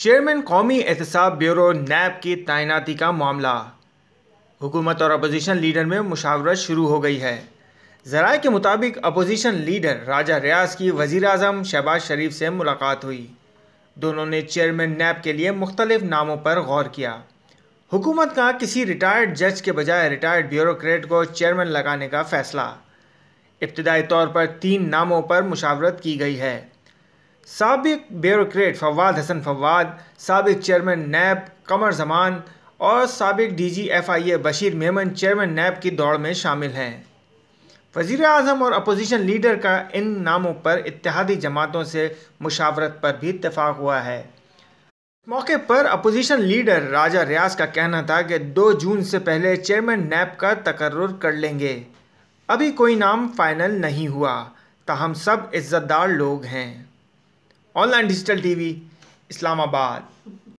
chairman कौमी एहतसाब bureau नैब की तैनाती का मामला हुकूमत और अपोजिशन लीडर में मुशावरत शुरू हो गई है जराए के मुताबिक अपोजिशन लीडर राजा रियाज की वजीर अजम शहबाज शरीफ से मुलाकात हुई दोनों ने चेयरमैन नैब के लिए मुख्तलिफ नामों पर गौर किया हुकूमत का किसी रिटायर्ड जज के बजाय रिटायर्ड ब्यूरोट को चेयरमैन लगाने का फ़ैसला इब्तदाई तौर पर तीन नामों पर मुशावरत की गई है सबक ब्यूरोक्रेट फवाद हसन फवाद सबक चेयरमैन नैब कमर जमान और सबक आई ए बशीर मेमन चेयरमैन नैब की दौड़ में शामिल हैं वजीर अजम और अपोजिशन लीडर का इन नामों पर इतिहादी जमातों से मुशावरत पर भी इतफाक़ हुआ है मौके पर अपोजिशन लीडर राजा रियाज का कहना था कि दो जून से पहले चेयरमैन नैब का तकर्र कर लेंगे अभी कोई नाम फाइनल नहीं हुआ ताहम सब इज्जतदार लोग हैं ऑनलाइन डिजिटल टीवी इस्लामाबाद